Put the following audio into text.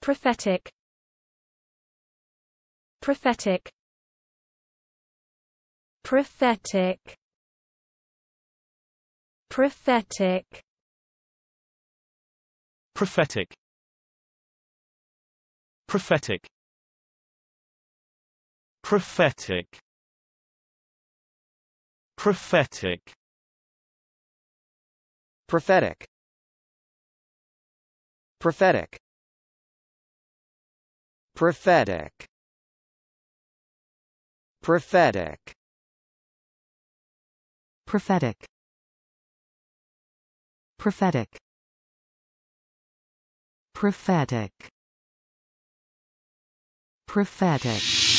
prophetic prophetic prophetic prophetic prophetic prophetic prophetic prophetic prophetic prophetic Prophetic Prophetic Prophetic Prophetic Prophetic Prophetic